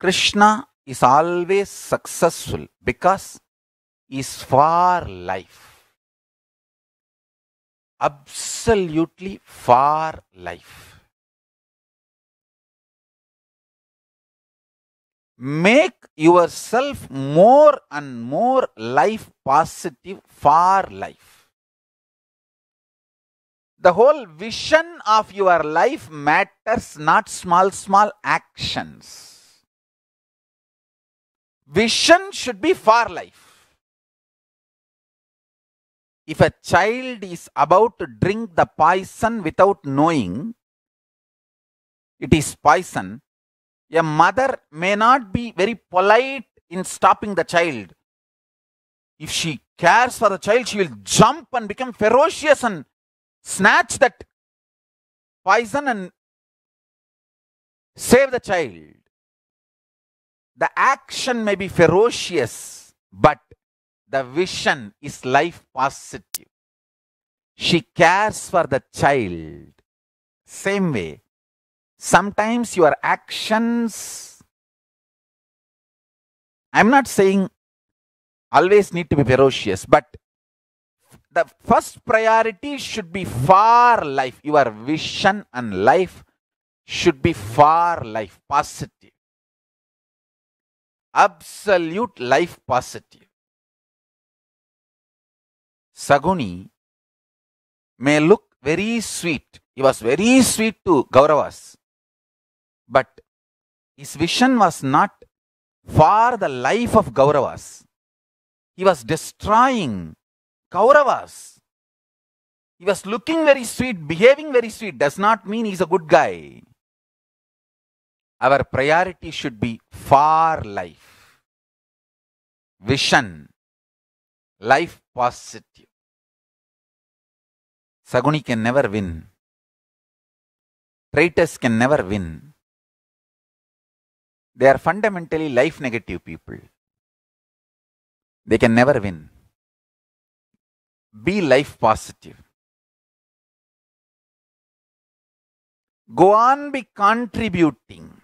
Krishna is always successful because is for life. Absolutely for life. Make yourself more and more life positive for life. The whole vision of your life matters, not small, small actions Vision should be for life. If a child is about to drink the poison without knowing it is poison, a mother may not be very polite in stopping the child. If she cares for the child, she will jump and become ferocious and snatch that poison and save the child. The action may be ferocious, but the vision is life positive. She cares for the child. Same way, sometimes your actions, I'm not saying always need to be ferocious, but the first priority should be for life. Your vision and life should be for life, positive absolute life positive. Saguni may look very sweet. He was very sweet to Gauravas. But his vision was not for the life of Gauravas. He was destroying Kauravas. He was looking very sweet, behaving very sweet, does not mean he's a good guy our priority should be far life, vision, life positive. Saguni can never win. Traitors can never win. They are fundamentally life negative people. They can never win. Be life positive. Go on be contributing